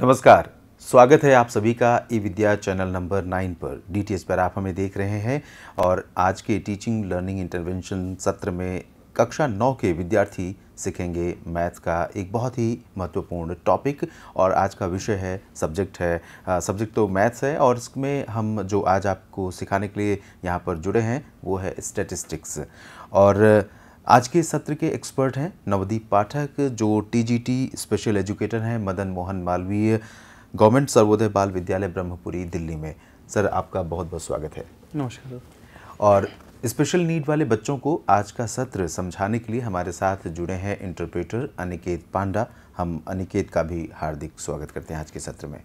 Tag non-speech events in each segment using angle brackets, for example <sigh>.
नमस्कार स्वागत है आप सभी का e Vidya channel number nine पर डीटीएस पर आप हमें देख रहे हैं और आज के टीचिंग लर्निंग इंटरवेंशन सत्र में कक्षा नौ के विद्यार्थी सीखेंगे मैथ का एक बहुत ही महत्वपूर्ण टॉपिक और आज का विषय है सब्जेक्ट है आ, सब्जेक्ट तो मैथ्स है और इसमें हम जो आज आपको सिखाने के लिए यहाँ पर जुड़े हैं वो है स्टेटिस्टिक्स और आज के सत्र के एक्सपर्ट हैं नवदीप पाठक जो टीजीटी स्पेशल एजुकेटर हैं मदन मोहन मालवीय गवर्नमेंट सर्वोदय बाल विद्यालय ब्रह्मपुरी दिल्ली में सर आपका बहुत बहुत स्वागत है नमस्कार और स्पेशल नीड वाले बच्चों को आज का सत्र समझाने के लिए हमारे साथ जुड़े हैं इंटरप्रेटर अनिकेत पांडा हम अनिकेत का भी हार्दिक स्वागत करते हैं आज के सत्र में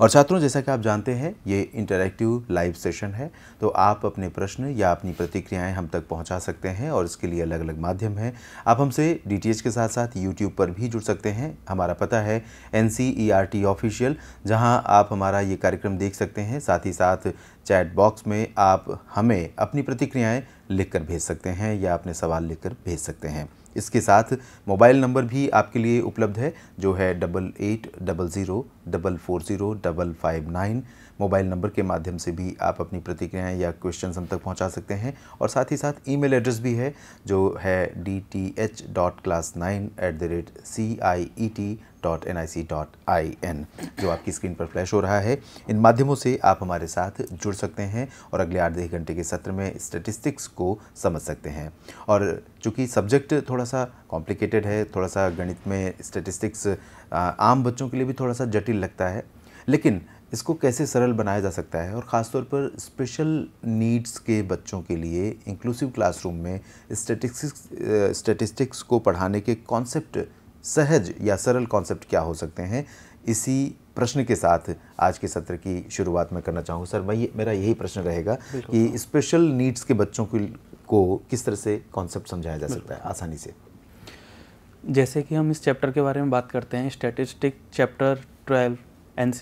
और छात्रों जैसा कि आप जानते हैं ये इंटरैक्टिव लाइव सेशन है तो आप अपने प्रश्न या अपनी प्रतिक्रियाएं हम तक पहुंचा सकते हैं और इसके लिए अलग अलग माध्यम हैं आप हमसे डी के साथ साथ यूट्यूब पर भी जुड़ सकते हैं हमारा पता है एन सी ऑफिशियल जहाँ आप हमारा ये कार्यक्रम देख सकते हैं साथ ही साथ चैट बॉक्स में आप हमें अपनी प्रतिक्रियाएँ लिखकर भेज सकते हैं या अपने सवाल लिखकर भेज सकते हैं इसके साथ मोबाइल नंबर भी आपके लिए उपलब्ध है जो है double eight double zero double four zero double five nine mobile number के माध्यम से भी आप अपनी प्रतिक्रियाएँ या क्वेश्चन हम तक पहुँचा सकते हैं और साथ ही साथ ईमेल एड्रेस भी है जो है D T H dot class nine at the rate C I E T dot N I C dot I N जो आपकी स्क्रीन पर फ्लैश हो रहा है इन माध्यमों से आप हमारे साथ जुड़ सकते हैं और अगले आधे घंटे के सत्र में स्टेटिस्टिक्स को समझ सकते हैं और चूँकि सब्जेक्ट थोड़ा सा कॉम्प्लिकेटेड है थोड़ा सा गणित में स्टेटिस्टिक्स आम बच्चों के लिए भी थोड़ा सा जटिल लगता है लेकिन इसको कैसे सरल बनाया जा सकता है और ख़ासतौर पर स्पेशल नीड्स के बच्चों के लिए इंक्लूसिव क्लासरूम में स्टेटिस्टिक्स स्टेटिस्टिक्स को पढ़ाने के कॉन्सेप्ट सहज या सरल कॉन्सेप्ट क्या हो सकते हैं इसी प्रश्न के साथ आज के सत्र की शुरुआत में करना चाहूँगा सर मैं ये मेरा यही प्रश्न रहेगा कि स्पेशल नीड्स के बच्चों को, को किस तरह से कॉन्सेप्ट समझाया जा सकता है आसानी से जैसे कि हम इस चैप्टर के बारे में बात करते हैं statistic chapter twelve in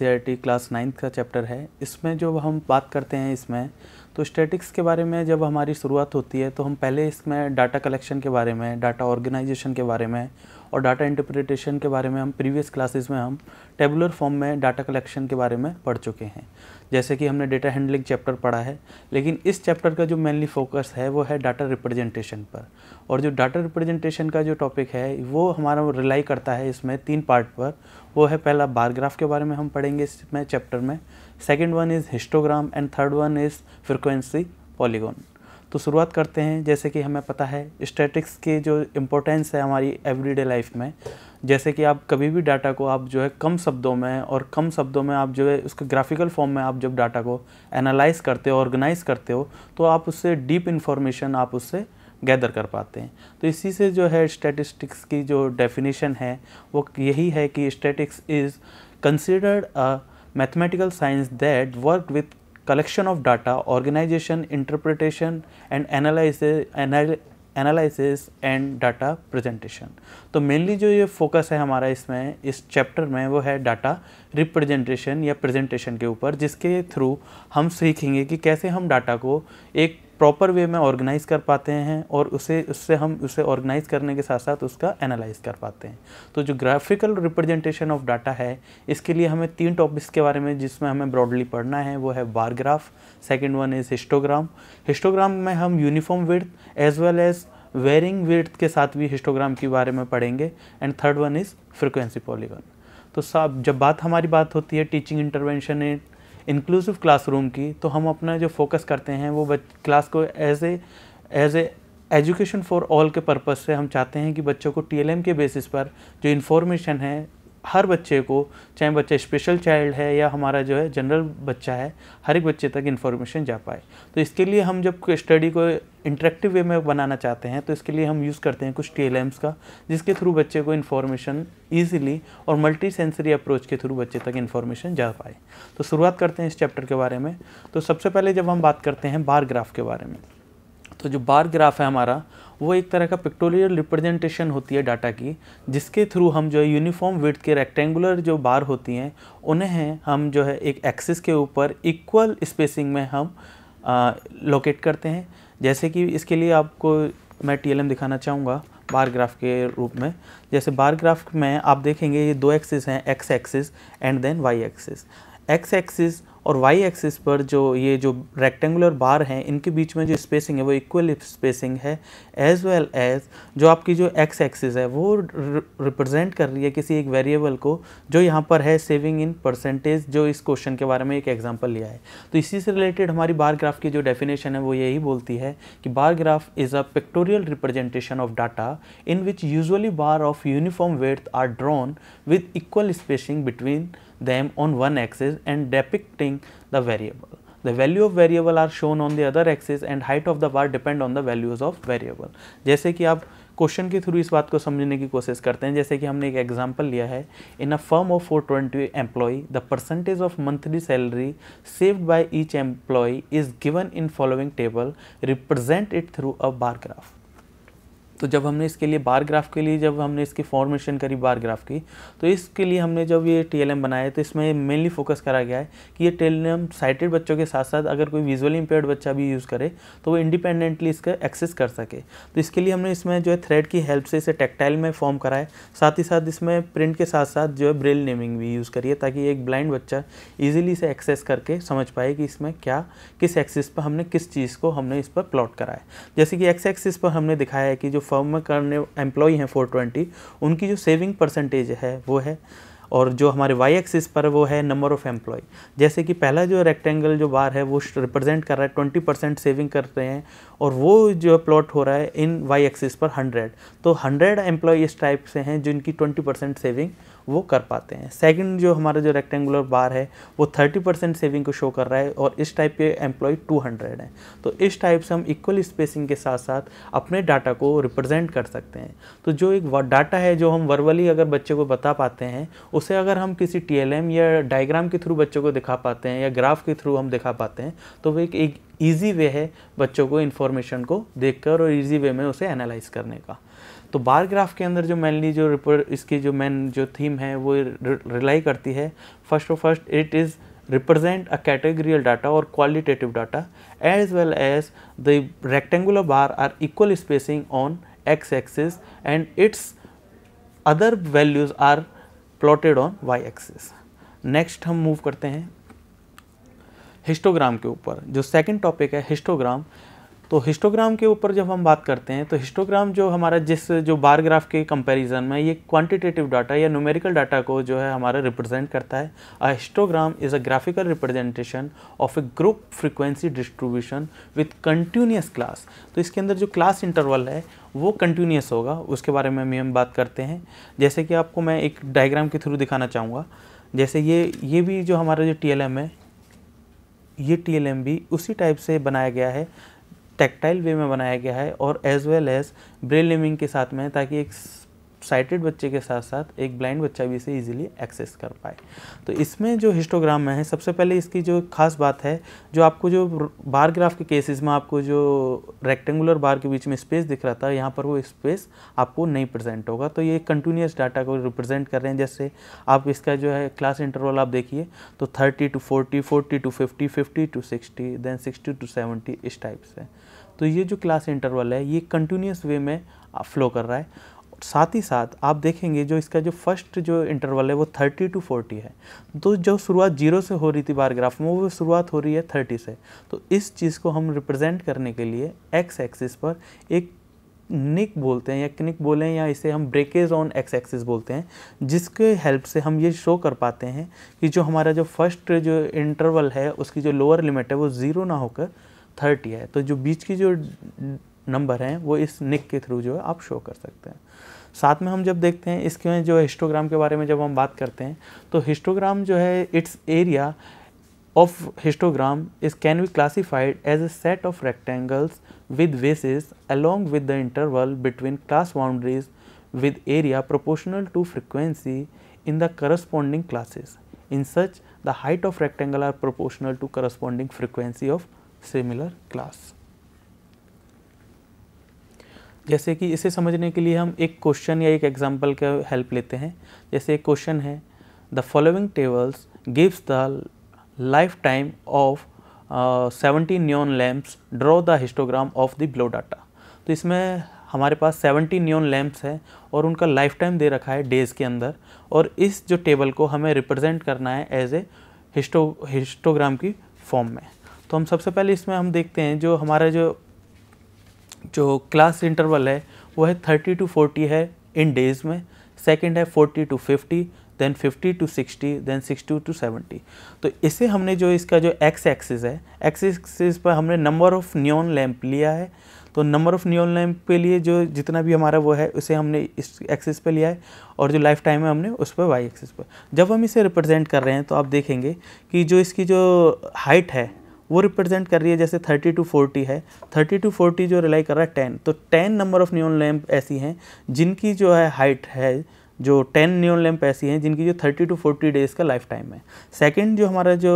class ninth का चैप्टर है इसमें जो हम बात करते हैं इसमें तो स्टैटिक्स के बारे में जब हमारी शुरुआत होती है तो हम पहले इसमें डाटा कलेक्शन के बारे में डाटा ऑर्गेनाइजेशन के बारे में और डाटा इंटरप्रिटेशन के बारे में हम प्रीवियस क्लासेस में हम टेबुलर फॉर्म में डाटा कलेक्शन के बारे में पढ़ चुके हैं जैसे कि हमने डेटा हैंडलिंग चैप्टर पढ़ा है लेकिन इस चैप्टर का जो मेनली फोकस है वो है डाटा रिप्रेजेंटेशन पर और जो डाटा रिप्रेजेंटेशन का जो टॉपिक है वो हमारा रिलाई करता है इसमें तीन पार्ट पर वो है पहला बारग्राफ के बारे में हम पढ़ेंगे इसमें चैप्टर में second one is histogram and third one is frequency polygon तो शुरुआत करते हैं जैसे कि हमें पता है स्टैटिक्स की जो इम्पोर्टेंस है हमारी एवरीडे लाइफ में जैसे कि आप कभी भी डाटा को आप जो है कम शब्दों में और कम शब्दों में आप जो है उसके ग्राफिकल फॉर्म में आप जब डाटा को एनालाइज करते हो ऑर्गेनाइज करते हो तो आप उससे डीप इन्फॉर्मेशन आप उससे गैदर कर पाते हैं तो इसी से जो है स्टैटिस्टिक्स की जो डेफिनेशन है वो यही है कि statics is considered a mathematical science that worked with collection of data, organization, interpretation and analysis, anal, analysis and data presentation तो मेनली जो ये फोकस है हमारा इसमें इस चैप्टर में वो है डाटा रिप्रेजेंटेशन या प्रेजेंटेशन के ऊपर जिसके थ्रू हम सीखेंगे कि कैसे हम डाटा को एक प्रॉपर वे में ऑर्गेनाइज़ कर पाते हैं और उसे उससे हम उसे ऑर्गेनाइज़ करने के साथ साथ उसका एनालाइज कर पाते हैं तो जो ग्राफिकल रिप्रेजेंटेशन ऑफ डाटा है इसके लिए हमें तीन टॉपिक्स के बारे में जिसमें हमें ब्रॉडली पढ़ना है वो है bar graph second one is histogram histogram में हम uniform width as well as varying width के साथ भी हिस्टोग्राम के बारे में पढ़ेंगे and third one is frequency polygon तो साहब जब बात हमारी बात होती है teaching intervention in inclusive classroom की तो हम अपना जो फोकस करते हैं वो क्लास को as a as a education for all के पर्पज़ से हम चाहते हैं कि बच्चों को टीएलएम के बेसिस पर जो इन्फॉर्मेशन है हर बच्चे को चाहे बच्चा स्पेशल चाइल्ड है या हमारा जो है जनरल बच्चा है हर एक बच्चे तक इन्फॉर्मेशन जा पाए तो इसके लिए हम जब स्टडी को इंटरेक्टिव वे में बनाना चाहते हैं तो इसके लिए हम यूज़ करते हैं कुछ टी का जिसके थ्रू बच्चे को इन्फॉर्मेशन ईजिली और मल्टी सेंसरी अप्रोच के थ्रू बच्चे तक इन्फॉर्मेशन जा पाए तो शुरुआत करते हैं इस चैप्टर के बारे में तो सबसे पहले जब हम बात करते हैं बार ग्राफ के बारे में तो जो बार ग्राफ है हमारा वो एक तरह का पिक्टोरियल रिप्रेजेंटेशन होती है डाटा की जिसके थ्रू हम जो है यूनिफॉर्म विथ के रेक्टेंगुलर जो बार होती हैं उन्हें हम जो है एक एक्सिस के ऊपर इक्वल स्पेसिंग में हम लोकेट करते हैं जैसे कि इसके लिए आपको मैं टीएलएम दिखाना चाहूँगा बार ग्राफ के रूप में जैसे बार ग्राफ में आप देखेंगे ये दो एक्सिस हैं X axis and then Y axis X axis और वाई एक्सिस पर जो ये जो रेक्टेंगुलर बार हैं इनके बीच में जो स्पेसिंग है वो इक्वल स्पेसिंग है एज वेल एज जो आपकी जो एक्स एक्सिस है वो रिप्रेजेंट कर रही है किसी एक वेरिएबल को जो यहाँ पर है सेविंग इन परसेंटेज जो इस क्वेश्चन के बारे में एक एग्जाम्पल लिया है तो इसी से रिलेटेड हमारी बार ग्राफ की जो डेफिनेशन है वो यही बोलती है कि bar graph is a pictorial representation of data in which usually bar of uniform width are drawn with equal spacing between them on one axis and depicting the variable. The value of variable are shown on the other axis and height of the bar depend on the values of variable. जैसे कि आप question के through इस बात को समझने की कोशिश करते हैं जैसे कि हमने एक एग्जांपल लिया है in a firm of 420 twenty employee the percentage of monthly salary saved by each employee is given in following table represent it through a bar graph तो जब हमने इसके लिए बार ग्राफ के लिए जब हमने इसकी फॉर्मेशन करी बार ग्राफ की तो इसके लिए हमने जब ये टी बनाया तो इसमें मेनली फोकस करा गया है कि ये टी साइटेड बच्चों के साथ साथ अगर कोई विजुअली इम्पेयर्ड बच्चा भी यूज़ करे तो वो इंडिपेंडेंटली इसका एक्सेस कर सके तो इसके लिए हमने इसमें जो है थ्रेड की हेल्प से इसे टेक्टाइल में फॉर्म कराए साथ ही साथ इसमें प्रिंट के साथ साथ जो है ब्रेल नेमिंग भी यूज़ करिए ताकि एक ब्लाइंड बच्चा ईजिली इसे एक्सेस करके समझ पाए कि इसमें क्या किस एक्सिस पर हमने किस चीज़ को हमने इस पर प्लॉट कराया जैसे कि एक्स एक्सिस पर हमने दिखाया है कि जो फर्म में करने एम्प्लॉय हैं ट्वेंटी उनकी जो सेविंग परसेंटेज है वो है और जो हमारे वाई एक्सिस पर वो है नंबर ऑफ़ एम्प्लॉय जैसे कि पहला जो रेक्टेंगल जो बार है वो रिप्रेजेंट कर रहा है ट्वेंटी परसेंट सेविंग कर रहे हैं और वो जो प्लॉट हो रहा है इन वाई एक्सिस पर 100 तो 100 एम्प्लॉय इस टाइप से हैं जिनकी 20 परसेंट सेविंग वो कर पाते हैं सेकंड जो हमारा जो रेक्टेंगुलर बार है वो 30 परसेंट सेविंग को शो कर रहा है और इस टाइप के एम्प्लॉय 200 हैं तो इस टाइप से हम इक्वल स्पेसिंग के साथ साथ अपने डाटा को रिप्रेजेंट कर सकते हैं तो जो एक डाटा है जो हम वर्बली अगर बच्चे को बता पाते हैं उसे अगर हम किसी टी या डायग्राम के थ्रू बच्चों को दिखा पाते हैं या ग्राफ के थ्रू हम दिखा पाते हैं तो वो एक, एक ईजी वे है बच्चों को इन्फॉर्मेशन को देख कर और ईजी वे में उसे एनालाइज करने का तो बार ग्राफ के अंदर जो मेनली जो रिपोर्ट इसकी जो मेन जो थीम है वो रिलाई करती है first of first it is represent a categorical data और qualitative data as well as the rectangular bar are equal spacing on X axis and its other values are plotted on Y axis next हम move करते हैं histogram के ऊपर जो second topic है histogram तो histogram के ऊपर जब हम बात करते हैं तो हिस्टोग्राम जो हमारा जिस जो बार ग्राफ के कंपैरिजन में ये क्वांटिटेटिव डाटा या न्यूमेरिकल डाटा को जो है हमारा रिप्रेजेंट करता है a histogram is a graphical representation of a group frequency distribution with continuous class तो इसके अंदर जो क्लास इंटरवल है वो कंटिन्यूस होगा उसके बारे में भी हम बात करते हैं जैसे कि आपको मैं एक डायग्राम के थ्रू दिखाना चाहूँगा जैसे ये ये भी जो हमारा जो टी है ये टी एल एम भी उसी टाइप से बनाया गया है टेक्टाइल वे में बनाया गया है और एज वेल एज़ ब्रेल लेमिंग के साथ में ताकि एक साइटेड बच्चे के साथ साथ एक ब्लाइंड बच्चा भी इसे ईजिली एक्सेस कर पाए तो इसमें जो हिस्टोग्राम है सबसे पहले इसकी जो खास बात है जो आपको जो बार ग्राफ के केसेस में आपको जो रेक्टेंगुलर बार के बीच में स्पेस दिख रहा था यहाँ पर वो स्पेस आपको नहीं प्रेजेंट होगा तो ये कंटिन्यूस डाटा को रिप्रेजेंट कर रहे हैं जैसे आप इसका जो है क्लास इंटरवल आप देखिए तो thirty to forty forty to fifty fifty to sixty then sixty to seventy इस टाइप से तो ये जो क्लास इंटरवल है ये कंटिन्यूस वे में फ्लो कर रहा है साथ ही साथ आप देखेंगे जो इसका जो फर्स्ट जो इंटरवल है वो थर्टी टू फोर्टी है तो जो शुरुआत जीरो से हो रही थी बारग्राफ में वो शुरुआत हो रही है थर्टी से तो इस चीज़ को हम रिप्रेजेंट करने के लिए एक्स एक्सिस पर एक निक बोलते हैं या क्निक बोलें या इसे हम ब्रेकेज ऑन एक्स एक्सिस बोलते हैं जिसके हेल्प से हम ये शो कर पाते हैं कि जो हमारा जो फर्स्ट जो इंटरवल है उसकी जो लोअर लिमिट है वो ज़ीरो ना होकर थर्टी है तो जो बीच की जो नंबर हैं वो इस निक के थ्रू जो है आप शो कर सकते हैं साथ में हम जब देखते हैं इसके में जो हिस्टोग्राम के बारे में जब हम बात करते हैं तो हिस्टोग्राम जो है its area of histogram is can be classified as a set of rectangles with bases along with the interval between class boundaries with area proportional to frequency in the corresponding classes in such the height of rectangle are proportional to corresponding frequency of similar class जैसे कि इसे समझने के लिए हम एक question या एक एग्जाम्पल का हेल्प लेते हैं जैसे एक क्वेश्चन है the following tables gives the lifetime of seventy neon lamps draw the histogram of the below data तो इसमें हमारे पास सेवेंटी न्योन लैम्प्स हैं और उनका लाइफ टाइम दे रखा है डेज़ के अंदर और इस जो टेबल को हमें रिप्रेजेंट करना है एज ए हिस्टो हिस्टोग्राम की फॉर्म में तो हम सबसे पहले इसमें हम देखते हैं जो हमारा जो जो क्लास इंटरवल है वो है थर्टी टू फोर्टी है इन डेज़ में सेकेंड है forty to fifty then fifty to sixty then sixty to seventy तो इसे हमने जो इसका जो एक्स एक्सिस है एक्स एक्सिस पर हमने नंबर ऑफ़ न्योन लैम्प लिया है तो नंबर ऑफ़ न्योन लैम्प के लिए जो जितना भी हमारा वो है उसे हमने इस एक्सिस पे लिया है और जो लाइफ टाइम है हमने उस पर वाई एक्सिस पर जब हम इसे रिप्रेजेंट कर रहे हैं तो आप देखेंगे कि जो इसकी जो हाइट है वो रिप्रेजेंट कर रही है जैसे थर्टी टू फोर्टी है थर्टी टू फोर्टी जो रिलाई कर रहा है टेन तो ten number of neon lamp ऐसी हैं जिनकी जो है हाइट है जो टेन न्यून लैम्प ऐसी हैं जिनकी जो थर्टी टू फोर्टी डेज़ का लाइफ टाइम है सेकेंड जो हमारा जो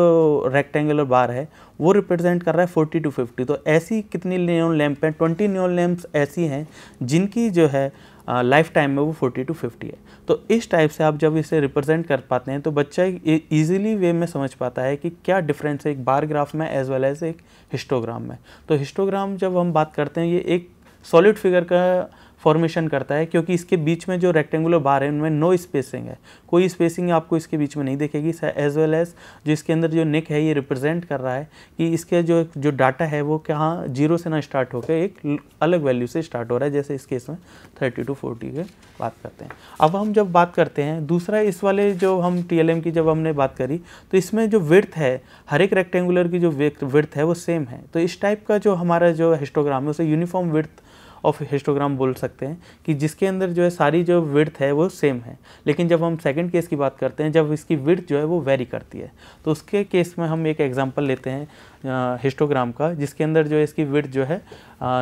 रेक्टेंगुलर बार है वो रिप्रेजेंट कर रहा है फोर्टी टू फिफ्टी तो ऐसी कितनी न्यून लैम्प हैं ट्वेंटी न्यून लैम्प ऐसी हैं जिनकी जो है लाइफ टाइम में वो फोर्टी टू फिफ्टी है तो इस टाइप से आप जब इसे रिप्रेजेंट कर पाते हैं तो बच्चा ईजिली वे में समझ पाता है कि क्या डिफरेंस है एक बार ग्राफ में एज वेल एज एक हिस्टोग्राम में तो हिस्टोग्राम जब हम बात करते हैं ये एक सॉलिड फिगर का फॉर्मेशन करता है क्योंकि इसके बीच में जो रेक्टेंगुलर बार है उनमें नो स्पेसिंग है कोई स्पेसिंग आपको इसके बीच में नहीं देखेगी एज वेल एज जो इसके अंदर जो नेक है ये रिप्रेजेंट कर रहा है कि इसके जो जो डाटा है वो कहाँ जीरो से ना स्टार्ट होकर एक अलग वैल्यू से स्टार्ट हो रहा है जैसे इस केस में थर्टी टू फोर्टी के बात करते हैं अब हम जब बात करते हैं दूसरा इस वाले जो हम टी की जब हमने बात करी तो इसमें जो विर्थ है हर एक रेक्टेंगुलर की जो विर्थ है वो सेम है तो इस टाइप का जो हमारा जो हिस्टोग्राम है उसे यूनिफॉर्म विर्थ ऑफ हिस्टोग्राम बोल सकते हैं कि जिसके अंदर जो है सारी जो विर्थ है वो सेम है लेकिन जब हम सेकेंड केस की बात करते हैं जब इसकी विर्थ जो है वो वेरी करती है तो उसके केस में हम एक एग्जाम्पल लेते हैं हिस्टोग्राम का जिसके अंदर जो है इसकी विर्थ जो है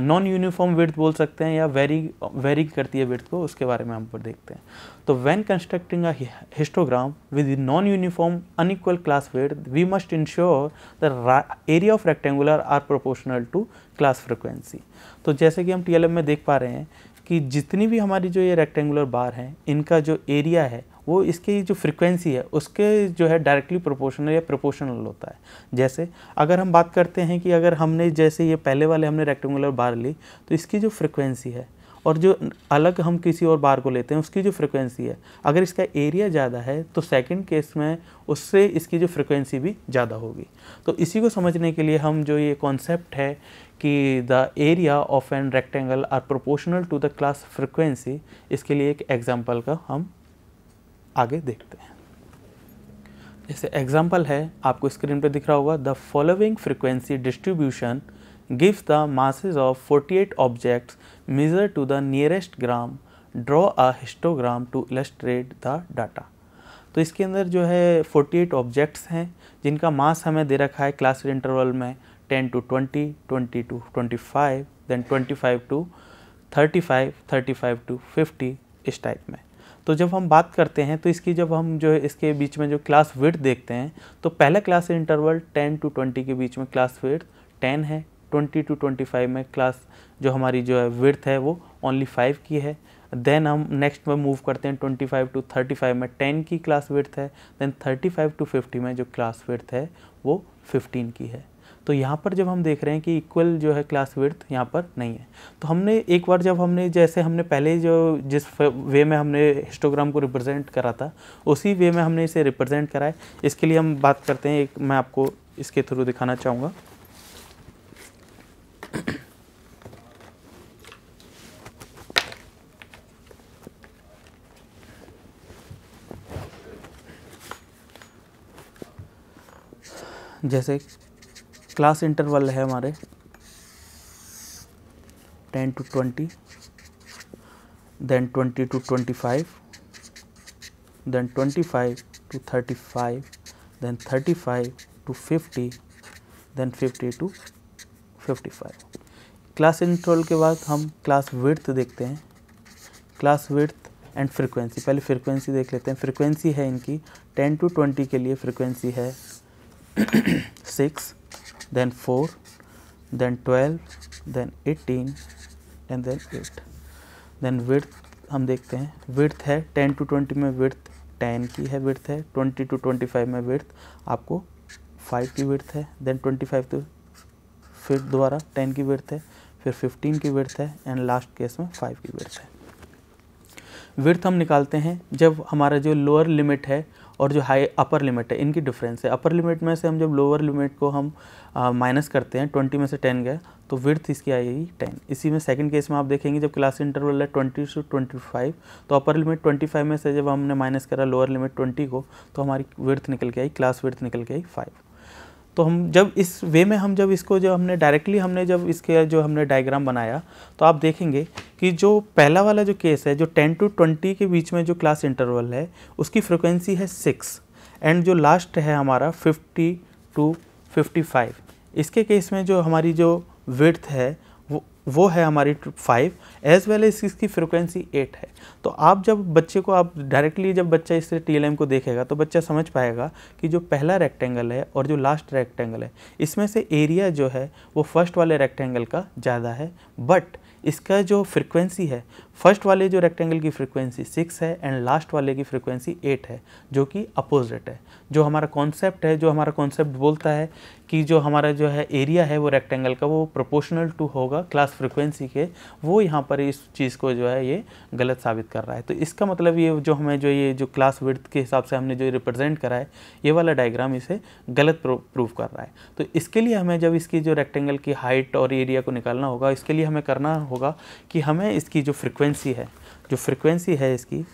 नॉन यूनिफॉर्म विर्थ बोल सकते हैं या वेरी वेरी करती है विर्थ को उसके बारे में हम पर देखते हैं तो when constructing a histogram with non uniform unequal class width we must ensure the area of rectangular are proportional to class frequency तो जैसे कि हम टी में देख पा रहे हैं कि जितनी भी हमारी जो ये रेक्टेंगुलर बार हैं इनका जो एरिया है वो इसकी जो फ्रिक्वेंसी है उसके जो है डायरेक्टली प्रोपोर्शनल या प्रोपोर्शनल होता है जैसे अगर हम बात करते हैं कि अगर हमने जैसे ये पहले वाले हमने रेक्टेंगुलर बार ली तो इसकी जो फ्रिक्वेंसी है और जो अलग हम किसी और बार को लेते हैं उसकी जो फ्रिक्वेंसी है अगर इसका एरिया ज़्यादा है तो सेकंड केस में उससे इसकी जो फ्रिक्वेंसी भी ज़्यादा होगी तो इसी को समझने के लिए हम जो ये कॉन्सेप्ट है कि the area of an rectangle are proportional to the class frequency इसके लिए एक एग्जाम्पल का हम आगे देखते हैं जैसे एग्जाम्पल है आपको स्क्रीन पर दिख रहा होगा the following frequency distribution gives the masses of 48 objects measure to the nearest gram draw a histogram to illustrate the data तो इसके अंदर जो है 48 ऑब्जेक्ट्स हैं जिनका मास हमें दे रखा है क्लास इंटरवल में 10 to 20, 20 to 25, then 25 to 35, 35 to 50 इस टाइप में तो जब हम बात करते हैं तो इसकी जब हम जो है इसके बीच में जो क्लास विथ देखते हैं तो पहला क्लास इंटरवल 10 टू 20 के बीच में क्लास विथ 10 है 20 टू 25 में क्लास जो हमारी जो है विथ है वो ओनली 5 की है देन हम नेक्स्ट में मूव करते हैं 25 टू 35 में 10 की क्लास विथ है देन 35 टू 50 में जो क्लास विथ है वो 15 की है तो यहाँ पर जब हम देख रहे हैं कि इक्वल जो है क्लास विर्थ यहाँ पर नहीं है तो हमने एक बार जब हमने जैसे हमने पहले जो जिस वे में हमने हिस्टोग्राम को रिप्रेजेंट करा था उसी वे में हमने इसे रिप्रेजेंट करा है इसके लिए हम बात करते हैं एक मैं आपको इसके थ्रू दिखाना चाहूँगा जैसे क्लास इंटरवल है हमारे ten to twenty then twenty to twenty five then twenty five to thirty five then thirty five to fifty then fifty to fifty five class interval के बाद हम क्लास विर्थ देखते हैं क्लास विर्थ एंड फ्रिक्वेंसी पहले frequency देख लेते हैं frequency है इनकी टेन टू ट्वेंटी के लिए फ्रिक्वेंसी है six <clears throat> then 4, then 12, then 18 and then 8. Then width हम देखते हैं width है 10 to 20 में width 10 की है width है 20 to 25 में width आपको 5 की width है then 25 तो फिर दोबारा 10 की width है फिर 15 की width है and last case में 5 की width है width हम निकालते हैं जब हमारा जो lower limit है और जो हाई अपर लिमिट है इनकी डिफरेंस है अपर लिमिट में से हम जब लोअर लिमिट को हम माइनस करते हैं ट्वेंटी में से टेन गए तो विर्थ इसकी आएगी टेन इसी में सेकंड केस में आप देखेंगे जब क्लास इंटरवल है ट्वेंटी टू ट्वेंटी फाइव तो अपर लिमिट ट्वेंटी फाइव में से जब हमने माइनस करा लोअर लिमिट ट्वेंटी को तो हमारी विर्थ निकल के आई क्लास विर्थ निकल के आई फाइव तो हम जब इस वे में हम जब इसको जो हमने डायरेक्टली हमने जब इसके जो हमने डायग्राम बनाया तो आप देखेंगे कि जो पहला वाला जो केस है जो 10 टू 20 के बीच में जो क्लास इंटरवल है उसकी फ्रिक्वेंसी है सिक्स एंड जो लास्ट है हमारा 50 टू 55 इसके केस में जो हमारी जो वर्थ है वो है हमारी फाइव एज वेल एज इसकी फ्रिक्वेंसी एट है तो आप जब बच्चे को आप डायरेक्टली जब बच्चा इससे टी को देखेगा तो बच्चा समझ पाएगा कि जो पहला रेक्टेंगल है और जो लास्ट रेक्टेंगल है इसमें से एरिया जो है वो फर्स्ट वाले रेक्टेंगल का ज़्यादा है बट इसका जो फ्रिक्वेंसी है फर्स्ट वाले जो रेक्टेंगल की फ्रिक्वेंसी सिक्स है एंड लास्ट वाले की फ्रिक्वेंसी एट है जो कि अपोजिट है जो हमारा कॉन्सेप्ट है जो हमारा कॉन्सेप्ट बोलता है कि जो हमारा जो है एरिया है वो रेक्टेंगल का वो प्रोपोर्शनल टू होगा क्लास फ्रिक्वेंसी के वो यहाँ पर इस चीज़ को जो है ये गलत साबित कर रहा है तो इसका मतलब ये जो हमें जो ये जो क्लास विर्थ के हिसाब से हमने जो रिप्रेजेंट करा है ये वाला डायग्राम इसे गलत प्रूव कर रहा है तो इसके लिए हमें जब इसकी जो रेक्टेंगल की हाइट और एरिया को निकालना होगा इसके लिए हमें करना होगा कि हमें इसकी जो फ्रिक्वेंसी है जो फ्रिक्वेंसी है इसकी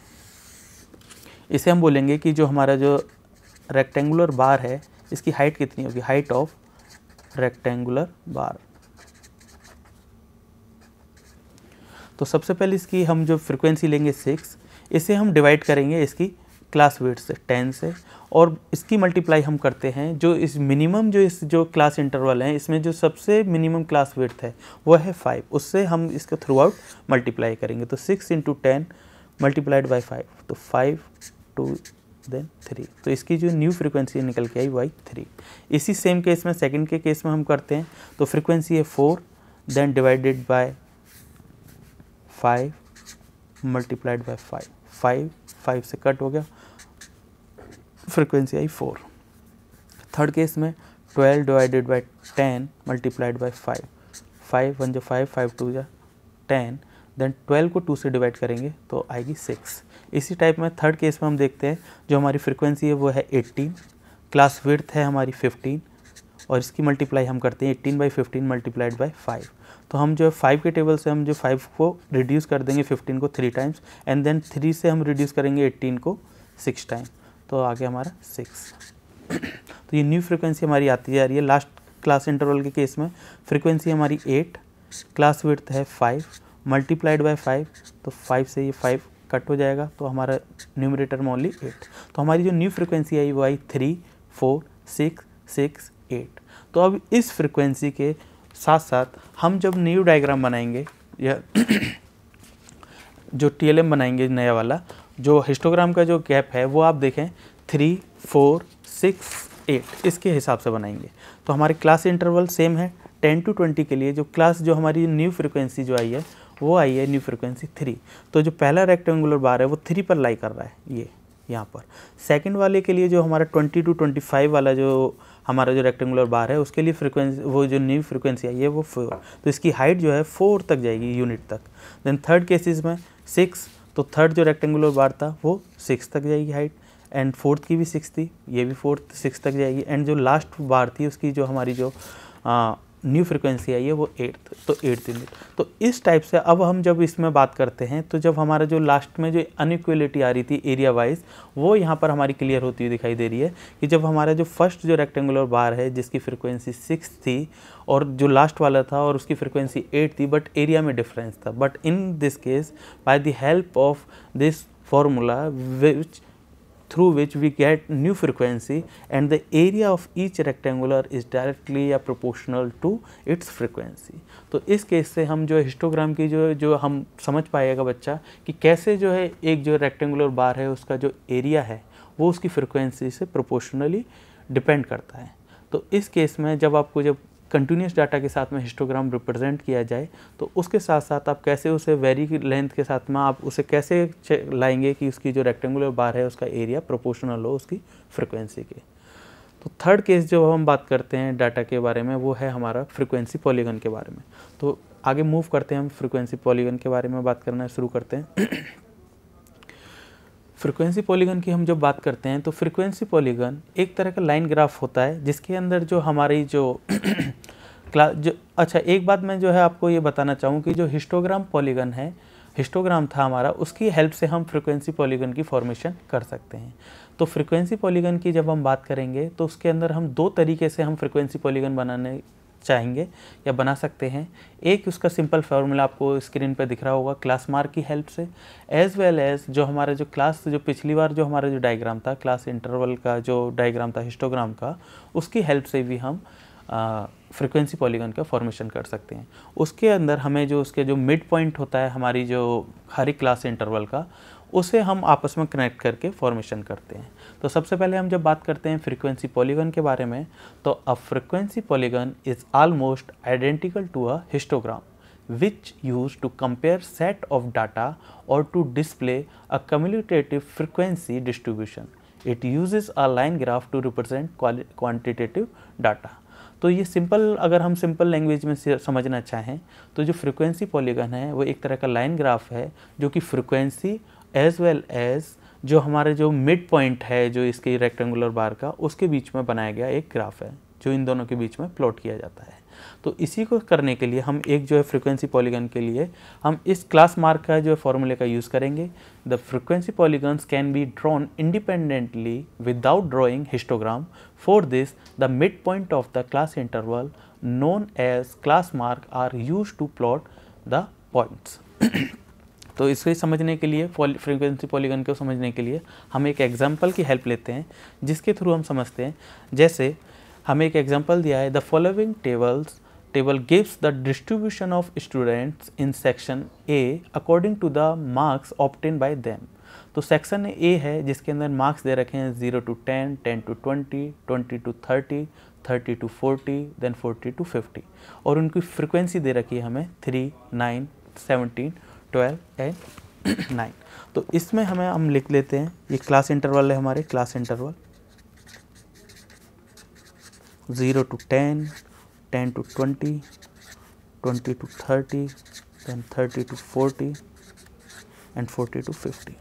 इसे हम बोलेंगे कि जो हमारा जो रेक्टेंगुलर बार है इसकी हाइट कितनी होगी हाइट ऑफ रेक्टेंगुलर बार तो सबसे पहले इसकी हम जो फ्रीक्वेंसी लेंगे सिक्स इसे हम डिवाइड करेंगे इसकी क्लास वेट से टेन से और इसकी मल्टीप्लाई हम करते हैं जो इस मिनिमम जो इस जो क्लास इंटरवल है इसमें जो सबसे मिनिमम क्लास वेट है वह है फाइव उससे हम इसके थ्रू आउट मल्टीप्लाई करेंगे तो six into ten multiplied by five तो फाइव टू देन थ्री तो इसकी जो न्यू फ्रीक्वेंसी निकल के आई वाई थ्री इसी सेम केस में सेकंड के केस में हम करते हैं तो फ्रीक्वेंसी है four then divided by five multiplied by five five five से कट हो गया फ्रीक्वेंसी आई फोर थर्ड केस में twelve divided by ten multiplied by five five one जो फाइव फाइव टू जो टेन देन 12 को 2 से डिवाइड करेंगे तो आएगी 6 इसी टाइप में थर्ड केस में हम देखते हैं जो हमारी फ्रिक्वेंसी है वो है 18 क्लास विर्थ है हमारी 15 और इसकी मल्टीप्लाई हम करते हैं eighteen by fifteen multiplied by five तो हम जो है फाइव के टेबल से हम जो फाइव को रिड्यूस कर देंगे फिफ्टीन को three times and then three से हम रिड्यूस करेंगे एट्टीन को सिक्स टाइम तो आगे हमारा सिक्स <clears throat> तो ये न्यू फ्रिक्वेंसी हमारी आती जा रही है लास्ट क्लास इंटरवल के केस में फ्रिक्वेंसी हमारी एट क्लास विर्थ है फाइव मल्टीप्लाइड बाय फाइव तो फाइव से ये फाइव कट हो जाएगा तो हमारा न्यूमरेटर में ओनली एट तो हमारी जो न्यू फ्रिक्वेंसी आई वो आई three four six six eight तो अब इस फ्रिक्वेंसी के साथ साथ हम जब न्यू डायग्राम बनाएंगे या जो टी बनाएंगे नया वाला जो हिस्टोग्राम का जो गैप है वो आप देखें थ्री फोर सिक्स एट इसके हिसाब से बनाएंगे तो हमारे क्लास इंटरवल सेम है टेन टू ट्वेंटी के लिए जो क्लास जो हमारी न्यू फ्रिक्वेंसी जो आई है वो आई है न्यू फ्रिक्वेंसी थ्री तो जो पहला रेक्टेंगुलर बार है वो थ्री पर लाई कर रहा है ये यहाँ पर सेकंड वाले के लिए जो हमारा ट्वेंटी टू ट्वेंटी फाइव वाला जो हमारा जो रेक्टेंगुलर बार है उसके लिए फ्रिक्वेंसी वो जो न्यू फ्रिक्वेंसी आई है वो फोर तो इसकी हाइट जो है फोर तक जाएगी यूनिट तक देन थर्ड केसेज में सिक्स तो थर्ड जो रेक्टेंगुलर बार था वो सिक्स तक जाएगी हाइट एंड फोर्थ की भी सिक्स थी ये भी फोर्थ सिक्स तक जाएगी एंड जो लास्ट बार थी उसकी जो हमारी जो न्यू फ्रिक्वेंसी आई है वो एट्थ तो एट्थ यूनिट तो इस टाइप से अब हम जब इसमें बात करते हैं तो जब हमारा जो लास्ट में जो अनइक्वलिटी आ रही थी एरिया वाइज वो यहाँ पर हमारी क्लियर होती हुई दिखाई दे रही है कि जब हमारा जो फर्स्ट जो रेक्टेंगुलर बार है जिसकी फ्रिक्वेंसी सिक्स थी और जो लास्ट वाला था और उसकी फ्रिक्वेंसी एट थी बट एरिया में डिफरेंस था but in this case by the help of this formula which through which we get new frequency and the area of each rectangular is directly या proportional to its frequency. तो इस case से हम जो histogram की जो जो हम समझ पाएगा बच्चा कि कैसे जो है एक जो रेक्टेंगुलर बार है उसका जो एरिया है वो उसकी फ्रिक्वेंसी से प्रोपोर्शनली डिपेंड करता है तो इस केस में जब आपको जब कंटिन्यूस डाटा के साथ में हिस्टोग्राम रिप्रेजेंट किया जाए तो उसके साथ साथ आप कैसे उसे वेरी लेंथ के साथ में आप उसे कैसे लाएंगे कि उसकी जो रेक्टेंगुलर बार है उसका एरिया प्रोपोर्शनल हो उसकी फ्रिक्वेंसी के तो थर्ड केस जो हम बात करते हैं डाटा के बारे में वो है हमारा फ्रिक्वेंसी पॉलीगन के बारे में तो आगे मूव करते हैं हम फ्रिक्वेंसी पॉलीगन के बारे में बात करना शुरू करते हैं फ्रिक्वेंसी पॉलीगन की हम जब बात करते हैं तो फ्रिक्वेंसी पॉलीगन एक तरह का लाइन ग्राफ होता है जिसके अंदर जो हमारी जो <clears throat> क्लास जो अच्छा एक बात मैं जो है आपको ये बताना चाहूँ कि जो हिस्टोग्राम पॉलीगन है हिस्टोग्राम था हमारा उसकी हेल्प से हम फ्रिक्वेंसी पॉलीगन की फॉर्मेशन कर सकते हैं तो फ्रिक्वेंसी पॉलीगन की जब हम बात करेंगे तो उसके अंदर हम दो तरीके से हम फ्रिक्वेंसी पॉलीगन बनाने चाहेंगे या बना सकते हैं एक उसका सिंपल फार्मूला आपको स्क्रीन पर दिख रहा होगा क्लास मार्क की हेल्प से एज वेल एज जो हमारा जो क्लास जो पिछली बार जो हमारा जो डायग्राम था क्लास इंटरवल का जो डायग्राम था हिस्टोग्राम का उसकी हेल्प से भी हम फ्रिक्वेंसी पॉलीगन का फॉर्मेशन कर सकते हैं उसके अंदर हमें जो उसके जो मिड पॉइंट होता है हमारी जो हर एक क्लास इंटरवल का उसे हम आपस में कनेक्ट करके फॉर्मेशन करते हैं तो सबसे पहले हम जब बात करते हैं फ्रीक्वेंसी पॉलीगन के बारे में तो a frequency polygon is almost identical to a histogram which use to compare set of data और to display a communicative frequency distribution it uses a line graph to represent quantitative data तो ये simple अगर हम simple language में समझना चाहें तो जो फ्रीक्वेंसी पॉलीगन है वो एक तरह का लाइन ग्राफ है जो कि फ्रीक्वेंसी एज वेल एज जो हमारे जो मिड पॉइंट है जो इसके रेक्टेंगुलर बार का उसके बीच में बनाया गया एक ग्राफ है जो इन दोनों के बीच में प्लॉट किया जाता है तो इसी को करने के लिए हम एक जो है फ्रीक्वेंसी पॉलीगन के लिए हम इस क्लास मार्क का जो है फॉर्मूले का यूज़ करेंगे the frequency polygons can be drawn independently without drawing histogram for this the mid point of the class interval known as class mark are use to plot the points तो इसको समझने के लिए फ्रीक्वेंसी पॉलीगन को समझने के लिए हम एक एग्जाम्पल की हेल्प लेते हैं जिसके थ्रू हम समझते हैं जैसे हमें एक एग्जाम्पल दिया है the following tables table gives the distribution of students in section A according to the marks obtain by them तो सेक्शन ए है जिसके अंदर मार्क्स दे रखे हैं zero to ten ten to twenty twenty to thirty thirty to forty then forty to fifty और उनकी frequency दे रखी है हमें three nine seventeen twelve and nine <clears throat> तो इसमें हमें हम लिख लेते हैं ये क्लास इंटरवल है हमारे class interval zero to ten ten to twenty twenty to thirty then thirty to forty and forty to fifty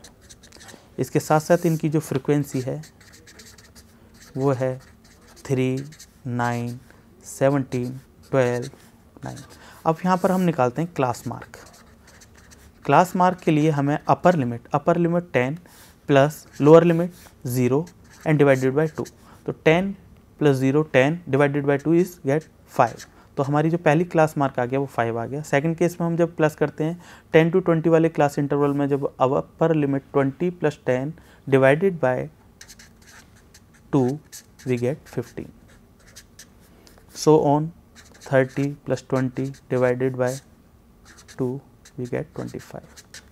इसके साथ साथ इनकी जो फ्रिक्वेंसी है वो है three nine seventeen twelve nine अब यहाँ पर हम निकालते हैं क्लास मार्क क्लास मार्क के लिए हमें upper limit upper limit ten plus lower limit zero and divided by two तो ten plus zero ten divided by two is get five तो हमारी जो पहली क्लास मार्क आ गया वो फाइव आ गया सेकंड केस में हम जब प्लस करते हैं टेन टू ट्वेंटी वाले क्लास इंटरवल में जब अब upper limit twenty plus ten divided by two we get fifteen so on thirty plus twenty divided by two you get 25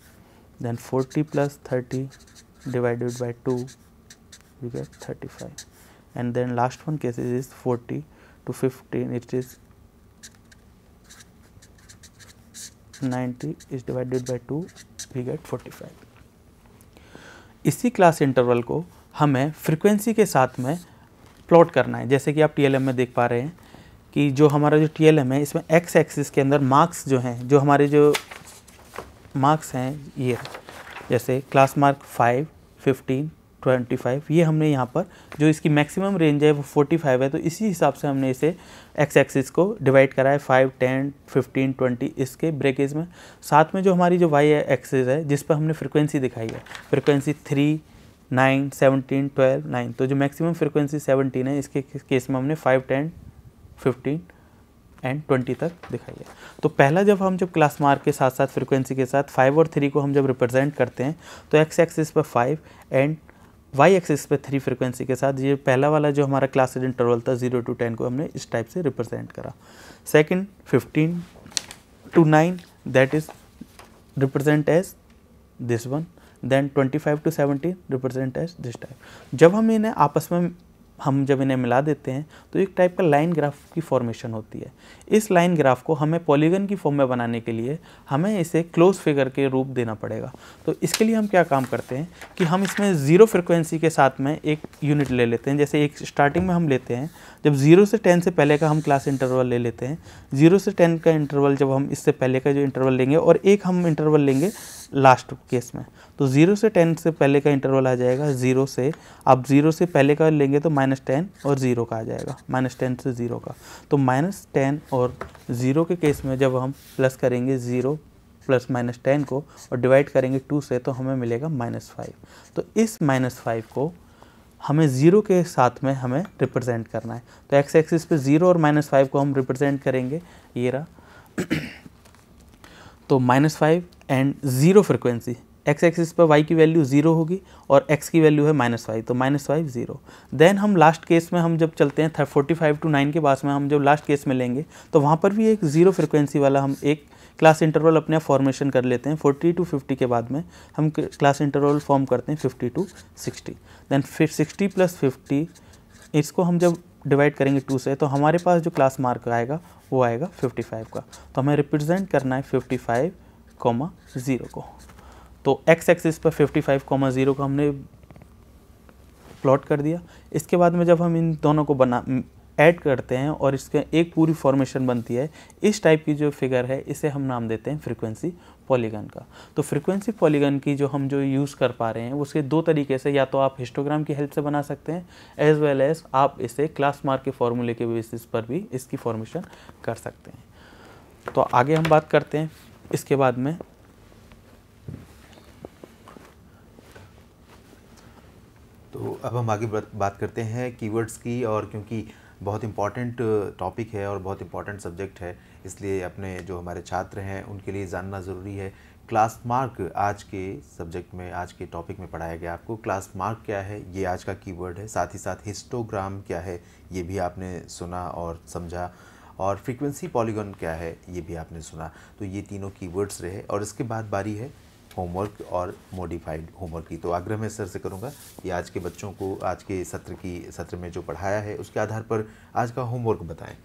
then 40 plus 30 divided by 2 you get 35 and then last one case is 40 to 15 it is 90 is divided by 2 we get 45 इसी class interval को हमें frequency के साथ में plot करना है जैसे कि आप टीएलएम में देख पा रहे हैं कि जो हमारा जो टीएलएम है इसमें एक्स एक्सिस के अंदर मार्क्स जो हैं जो हमारे जो मार्क्स हैं ये जैसे class mark five fifteen twenty five ये हमने यहाँ पर जो इसकी मैक्सिमम रेंज है वो फोर्टी फाइव है तो इसी हिसाब से हमने इसे एक्स एक्सिस को डिवाइड करा है फाइव टेन फिफ्टीन ट्वेंटी इसके ब्रेकेज में साथ में जो हमारी जो वाई एक्सिस है जिस पर हमने फ्रिक्वेंसी दिखाई है frequency three nine seventeen twelve nine तो जो मैक्सिमम फ्रिक्वेंसी सेवनटीन है इसके केस में हमने five ten fifteen and twenty तक दिखाई है तो पहला जब हम जब क्लास मार्क के साथ साथ फ्रीक्वेंसी के साथ फाइव और थ्री को हम जब रिप्रेजेंट करते हैं तो एक्स एक्सिस पर फाइव एंड वाई एक्सिस पे थ्री फ्रीक्वेंसी के साथ ये पहला वाला जो हमारा क्लास इंटरवल था जीरो टू टेन को हमने इस टाइप से रिप्रेजेंट करा second fifteen to nine that is represent as this one then twenty five to seventeen represent as this type जब हम इन्हें आपस में हम जब इन्हें मिला देते हैं तो एक टाइप का लाइन ग्राफ की फॉर्मेशन होती है इस लाइन ग्राफ को हमें पॉलीगन की फॉर्म में बनाने के लिए हमें इसे क्लोज फिगर के रूप देना पड़ेगा तो इसके लिए हम क्या काम करते हैं कि हम इसमें ज़ीरो फ्रिक्वेंसी के साथ में एक यूनिट ले लेते हैं जैसे एक स्टार्टिंग में हम लेते हैं जब ज़ीरो से टेन से पहले का हम क्लास इंटरवल ले लेते हैं ज़ीरो से टेन का इंटरवल जब हम इससे पहले का जो इंटरवल लेंगे और एक हम इंटरवल लेंगे लास्ट केस में तो ज़ीरो से टेन से पहले का इंटरवल आ जाएगा ज़ीरो से आप ज़ीरो से पहले का लेंगे तो माइनस टेन और ज़ीरो का आ जाएगा माइनस टेन से ज़ीरो का तो माइनस टेन और और ज़ीरो के केस में जब हम प्लस करेंगे ज़ीरो प्लस माइनस टेन को और डिवाइड करेंगे टू से तो हमें मिलेगा माइनस फाइव तो इस माइनस फाइव को हमें ज़ीरो के साथ में हमें रिप्रेजेंट करना है तो एक्स एक्सिस पे ज़ीरो और माइनस फाइव को हम रिप्रेजेंट करेंगे ये रहा <clears throat> तो minus five and zero frequency X axis पर वाई की वैल्यू जीरो होगी और एक्स की वैल्यू है माइनस वाई तो माइनस फाइव जीरो देन हम लास्ट केस में हम जब चलते हैं फोर्टी फाइव टू नाइन के पास में हम जब लास्ट केस में लेंगे तो वहाँ पर भी एक ज़ीरो फ्रिक्वेंसी वाला हम एक क्लास इंटरवल अपने आप फॉर्मेशन कर लेते हैं 40 टू 50 के बाद में हम क्लास इंटरवल फॉर्म करते हैं 50 टू 60 देन फिर 60 प्लस 50 इसको हम जब डिवाइड करेंगे टू से तो हमारे पास जो क्लास मार्क आएगा वो आएगा 55 का तो हमें रिप्रेजेंट करना है 55 कॉमा ज़ीरो को तो एक्स एक्सिस पर फिफ्टी फाइव ज़ीरो को हमने प्लॉट कर दिया इसके बाद में जब हम इन दोनों को बना ऐड करते हैं और इसके एक पूरी फॉर्मेशन बनती है इस टाइप की जो फिगर है इसे हम नाम देते हैं फ्रीक्वेंसी पॉलीगन का तो फ्रीक्वेंसी पॉलीगन की जो हम जो यूज़ कर पा रहे हैं उसके दो तरीके से या तो आप हिस्टोग्राम की हेल्प से बना सकते हैं एज वेल एज आप इसे क्लास मार्क के फॉर्मूले के बेसिस पर भी इसकी फॉर्मेशन कर सकते हैं तो आगे हम बात करते हैं इसके बाद में तो अब हम आगे बात करते हैं कीवर्ड्स की और क्योंकि बहुत इम्पॉर्टेंट टॉपिक है और बहुत इम्पॉर्टेंट सब्जेक्ट है इसलिए अपने जो हमारे छात्र हैं उनके लिए जानना ज़रूरी है क्लास मार्क आज के सब्जेक्ट में आज के टॉपिक में पढ़ाया गया आपको क्लास मार्क क्या है ये आज का कीवर्ड है साथ ही साथ हिस्टोग्राम क्या है ये भी आपने सुना और समझा और फ्रीक्वेंसी पॉलीगन क्या है ये भी आपने सुना तो ये तीनों कीवर्ड्स रहे और इसके बाद बारी है होमवर्क और मॉडिफाइड होमवर्क की तो आग्रह मैं सर से करूँगा कि आज के बच्चों को आज के सत्र की सत्र में जो पढ़ाया है उसके आधार पर आज का होमवर्क बताएं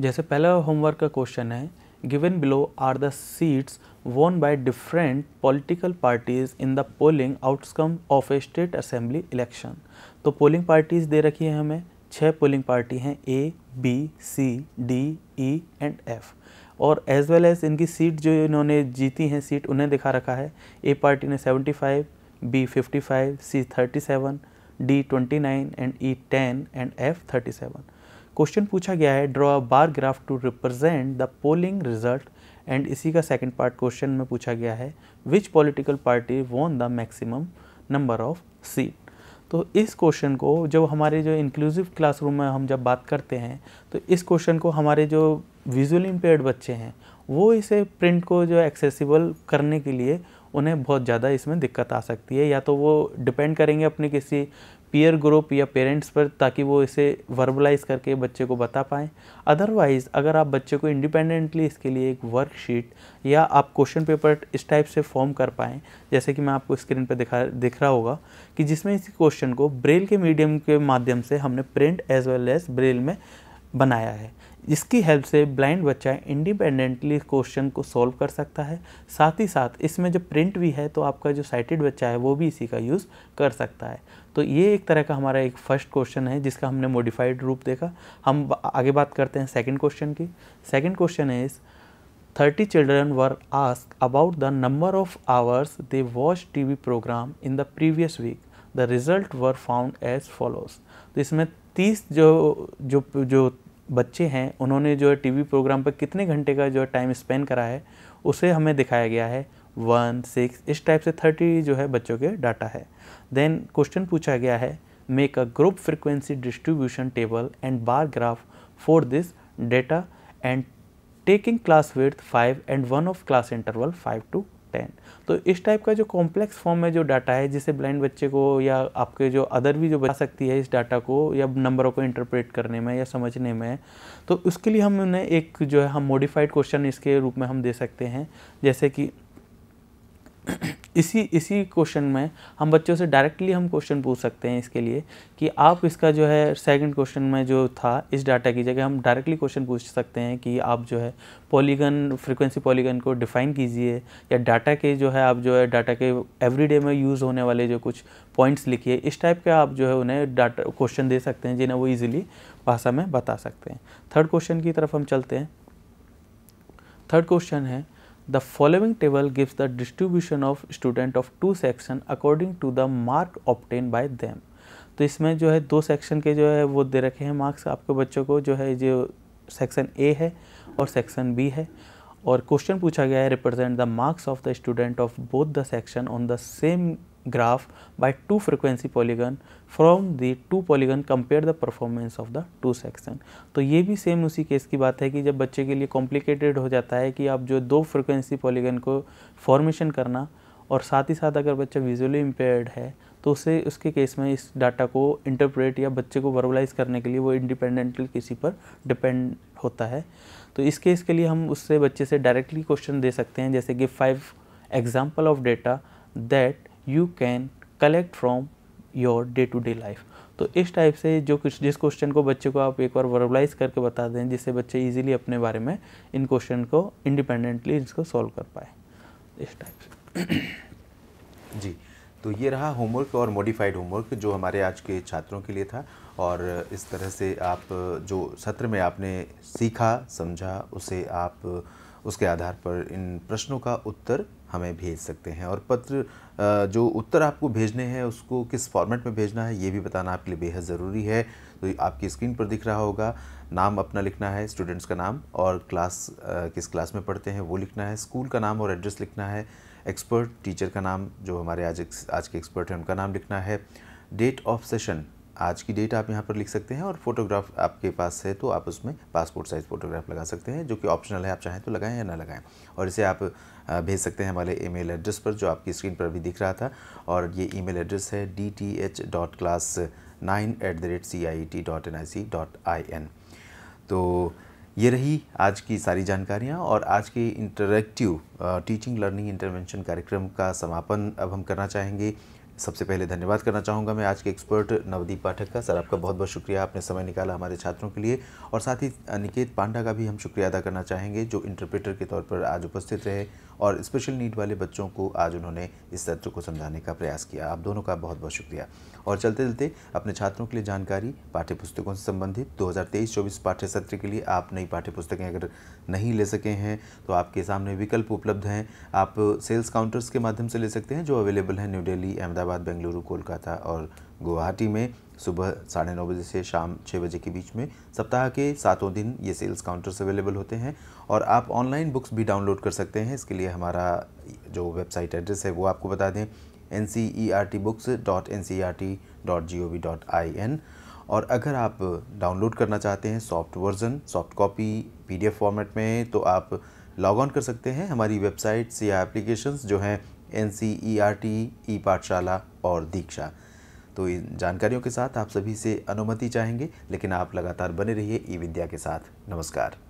जैसे पहला होमवर्क का क्वेश्चन है given below are the seats won by different political parties in the polling outcome of a state assembly election तो पोलिंग पार्टीज दे रखी है हमें छह पोलिंग पार्टी हैं A B C D E and F और as well as इनकी seat जो इन्होंने जीती हैं सीट उन्हें दिखा रखा है ए पार्टी ने 75, B 55, C 37, D 29 and E 10 and F 37. Question पूछा गया है draw a bar graph to represent the polling result and इसी का सेकंड पार्ट क्वेश्चन में पूछा गया है which political party won the maximum number of seat तो इस क्वेश्चन को जब हमारे जो इंक्लूसिव क्लासरूम में हम जब बात करते हैं तो इस क्वेश्चन को हमारे जो विजुअली इम्पेयर्ड बच्चे हैं वो इसे प्रिंट को जो एक्सेसिबल करने के लिए उन्हें बहुत ज़्यादा इसमें दिक्कत आ सकती है या तो वो डिपेंड करेंगे अपने किसी पीयर ग्रुप या पेरेंट्स पर ताकि वो इसे वर्बलाइज करके बच्चे को बता पाएँ अदरवाइज़ अगर आप बच्चे को इंडिपेंडेंटली इसके लिए एक वर्कशीट या आप क्वेश्चन पेपर इस टाइप से फॉर्म कर पाएँ जैसे कि मैं आपको स्क्रीन पर दिखा दिख रहा होगा कि जिसमें इस क्वेश्चन को ब्रेल के मीडियम के माध्यम से हमने print as well as Braille में बनाया है जिसकी हेल्प से ब्लाइंड बच्चा इंडिपेंडेंटली क्वेश्चन को सॉल्व कर सकता है साथ ही साथ इसमें जो प्रिंट भी है तो आपका जो साइटेड बच्चा है वो भी इसी का यूज़ कर सकता है तो ये एक तरह का हमारा एक फर्स्ट क्वेश्चन है जिसका हमने मॉडिफाइड रूप देखा हम आगे बात करते हैं सेकेंड क्वेश्चन की सेकेंड क्वेश्चन है इस thirty children were asked about the number of hours they watch T V programme in the previous week the result were found as follows तो इसमें तीस जो जो जो बच्चे हैं उन्होंने जो है टी प्रोग्राम पर कितने घंटे का जो है टाइम स्पेंड करा है उसे हमें दिखाया गया है वन सिक्स इस टाइप से थर्टी जो है बच्चों के डाटा है देन क्वेश्चन पूछा गया है make a group frequency distribution table and bar graph for this data and taking class with five and one of class interval five to ten तो इस टाइप का जो कॉम्प्लेक्स फॉर्म में जो डाटा है जिसे ब्लाइंड बच्चे को या आपके जो अदर भी जो बता सकती है इस डाटा को या नंबरों को इंटरप्रेट करने में या समझने में तो उसके लिए हम उन्हें एक जो है हम मॉडिफाइड क्वेश्चन इसके रूप में हम दे सकते हैं जैसे कि इसी इसी क्वेश्चन में हम बच्चों से डायरेक्टली हम क्वेश्चन पूछ सकते हैं इसके लिए कि आप इसका जो है सेकंड क्वेश्चन में जो था इस डाटा की जगह हम डायरेक्टली क्वेश्चन पूछ सकते हैं कि आप जो है पॉलीगन फ्रीक्वेंसी पॉलीगन को डिफाइन कीजिए या डाटा के जो है आप जो है डाटा के एवरीडे में यूज़ होने वाले जो कुछ पॉइंट्स लिखिए इस टाइप के आप जो है उन्हें डाटा क्वेश्चन दे सकते हैं जिन्हें वो ईजिली भाषा में बता सकते हैं थर्ड क्वेश्चन की तरफ हम चलते हैं थर्ड क्वेश्चन है The following table gives the distribution of student of two section according to the mark obtained by them. तो इसमें जो है दो सेक्शन के जो है वो दे रखे हैं मार्क्स आपके बच्चों को जो है जो सेक्शन ए है और सेक्शन बी है और क्वेश्चन पूछा गया है represent the marks of the student of both the section on the same graph by two frequency polygon from the two polygon compare the performance of the two section तो ये भी same उसी case की बात है कि जब बच्चे के लिए कॉम्प्लिकेटेड हो जाता है कि आप जो दो फ्रिक्वेंसी पॉलीगन को फॉर्मेशन करना और साथ ही साथ अगर बच्चा विजुअली impaired है तो उसे उसके केस में इस डाटा को इंटरप्रेट या बच्चे को वर्बलाइज करने के लिए वो इंडिपेंडेंटली किसी पर डिपेंड होता है तो इस केस के लिए हम उससे बच्चे से डायरेक्टली क्वेश्चन दे सकते हैं जैसे कि five example of data that you can collect from your day to day life तो इस टाइप से जो कुछ जिस क्वेश्चन को बच्चे को आप एक बार वर्बलाइज करके बता दें जिससे बच्चे इजीली अपने बारे में इन क्वेश्चन को इंडिपेंडेंटली इसको सॉल्व कर पाए इस टाइप से <coughs> जी तो ये रहा होमवर्क और मॉडिफाइड होमवर्क जो हमारे आज के छात्रों के लिए था और इस तरह से आप जो सत्र में आपने सीखा समझा उसे आप उसके आधार पर इन प्रश्नों का उत्तर हमें भेज सकते हैं और पत्र जो उत्तर आपको भेजने हैं उसको किस फॉर्मेट में भेजना है ये भी बताना आपके लिए बेहद ज़रूरी है तो आपकी स्क्रीन पर दिख रहा होगा नाम अपना लिखना है स्टूडेंट्स का नाम और क्लास किस क्लास में पढ़ते हैं वो लिखना है स्कूल का नाम और एड्रेस लिखना है एक्सपर्ट टीचर का नाम जो हमारे आज आज के एक्सपर्ट हैं उनका नाम लिखना है डेट ऑफ सेशन आज की डेट आप यहाँ पर लिख सकते हैं और फोटोग्राफ आपके पास है तो आप उसमें पासपोर्ट साइज़ फ़ोटोग्राफ लगा सकते हैं जो कि ऑप्शनल है आप चाहें तो लगाएं या ना लगाएं और इसे आप भेज सकते हैं हमारे ईमेल एड्रेस पर जो आपकी स्क्रीन पर भी दिख रहा था और ये ईमेल एड्रेस है D T H dot class nine at the rate C I T dot N I C dot I N तो ये रही आज की सारी जानकारियाँ और आज के इंटरेक्टिव टीचिंग लर्निंग इंटरवेंशन कार्यक्रम का समापन अब हम करना चाहेंगे सबसे पहले धन्यवाद करना चाहूँगा मैं आज के एक्सपर्ट नवदीप पाठक का सर आपका बहुत बहुत शुक्रिया आपने समय निकाला हमारे छात्रों के लिए और साथ ही निकेत पांडा का भी हम शुक्रिया अदा करना चाहेंगे जो इंटरप्रेटर के तौर पर आज उपस्थित रहे और स्पेशल नीड वाले बच्चों को आज उन्होंने इस सत्र को समझाने का प्रयास किया आप दोनों का बहुत बहुत शुक्रिया और चलते चलते अपने छात्रों के लिए जानकारी पाठ्य पुस्तकों से संबंधित 2023-24 पाठ्य सत्र के लिए आप नई पाठ्य पुस्तकें अगर नहीं ले सके हैं तो आपके सामने विकल्प उपलब्ध हैं आप सेल्स काउंटर्स के माध्यम से ले सकते हैं जो अवेलेबल हैं न्यू डेली अहमदाबाद हैदराबाद बेंगलुरु कोलकाता और गुवाहाटी में सुबह साढ़े नौ बजे से शाम छः बजे के बीच में सप्ताह के सातों दिन ये सेल्स काउंटर्स अवेलेबल होते हैं और आप ऑनलाइन बुक्स भी डाउनलोड कर सकते हैं इसके लिए हमारा जो वेबसाइट एड्रेस है वो आपको बता दें N C E R T books dot N C E R T dot G O V I I N अगर आप डाउनलोड करना चाहते हैं soft version soft copy P D F format में तो आप लॉग ऑन कर सकते हैं हमारी वेबसाइट्स या एप्लीकेशंस जो हैं N C E R T E Pathshala और दीक्षा तो इन जानकारियों के साथ आप सभी से अनुमति चाहेंगे लेकिन आप लगातार बने रहिए ई विद्या के साथ नमस्कार